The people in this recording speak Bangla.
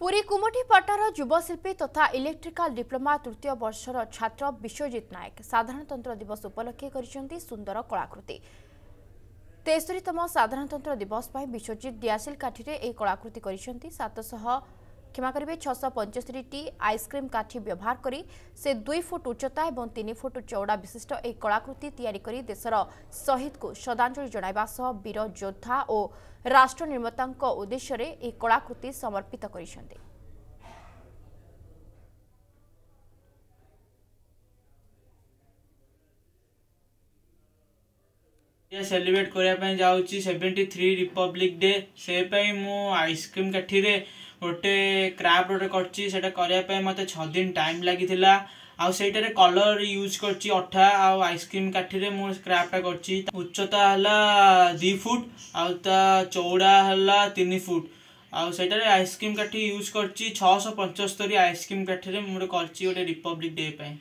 ପୁରୀ କୁମଠିପାଟାର ଯୁବଶିଳ୍ପୀ ତଥା ଇଲେକ୍ଟ୍ରିକାଲ ଡିପ୍ଲୋମା ତୃତୀୟ ବର୍ଷର ଛାତ୍ର ବିଶ୍ୱଜିତ ନାୟକ ସାଧାରଣତନ୍ତ୍ର ଦିବସ ଉପଲକ୍ଷେ କରିଛନ୍ତି ସୁନ୍ଦର କଳାକୃତି ତେସ୍ତରୀତମ ସାଧାରଣତନ୍ତ୍ର ଦିବସ ପାଇଁ ବିଶ୍ୱଜିତ ଦିଆସିଲ୍ କାଠିରେ ଏହି କଳାକୃତି କରିଛନ୍ତି ସାତଶହ ক্ষমা করবে ছশো পঞ্চস্তরিটি আইসক্রিম কাঠি ব্যবহার করে সে দুই ফুট উচ্চতা এবং তিন ফুট চৌড়া বিশিষ্ট এই কলাকৃতি তৈরি করে দেশের শহীদকে শ্রদ্ধাঞ্জলি জনাইবা সহ বীর যোদ্ধা ও রাষ্ট্র নির্মাতা উদ্দেশ্যে এই কলাকৃতি সমর্পিত করেছেন ସେଲିବ୍ରେଟ୍ କରିବା ପାଇଁ ଯାଉଛି ସେଭେଣ୍ଟି ଥ୍ରୀ ରିପବ୍ଲିକ୍ ଡେ ସେ ପାଇଁ ମୁଁ ଆଇସ୍କ୍ରିମ୍ କାଠିରେ ଗୋଟେ କ୍ରାଫ୍ଟ ଗୋଟେ କରିଛି ସେଇଟା କରିବା ପାଇଁ ମୋତେ ଛଅ ଦିନ ଟାଇମ୍ ଲାଗିଥିଲା ଆଉ ସେଇଟାରେ କଲର୍ ୟୁଜ୍ କରିଛି ଅଠା ଆଉ ଆଇସ୍କ୍ରିମ୍ କାଠିରେ ମୁଁ ସ୍କ୍ରାପ୍ଟା କରିଛି ଉଚ୍ଚତା ହେଲା ଦୁଇ ଫୁଟ୍ ଆଉ ତା ଚଉଡ଼ା ହେଲା ତିନି ଫୁଟ୍ ଆଉ ସେଇଟାରେ ଆଇସ୍କ୍ରିମ୍ କାଠି ୟୁଜ୍ କରିଛି ଛଅଶହ ପଞ୍ଚସ୍ତରୀ ଆଇସ୍କ୍ରିମ୍ କାଠିରେ ମୁଁ ଗୋଟେ କରିଛି ଗୋଟେ ରିପବ୍ଲିକ୍ ଡେ ପାଇଁ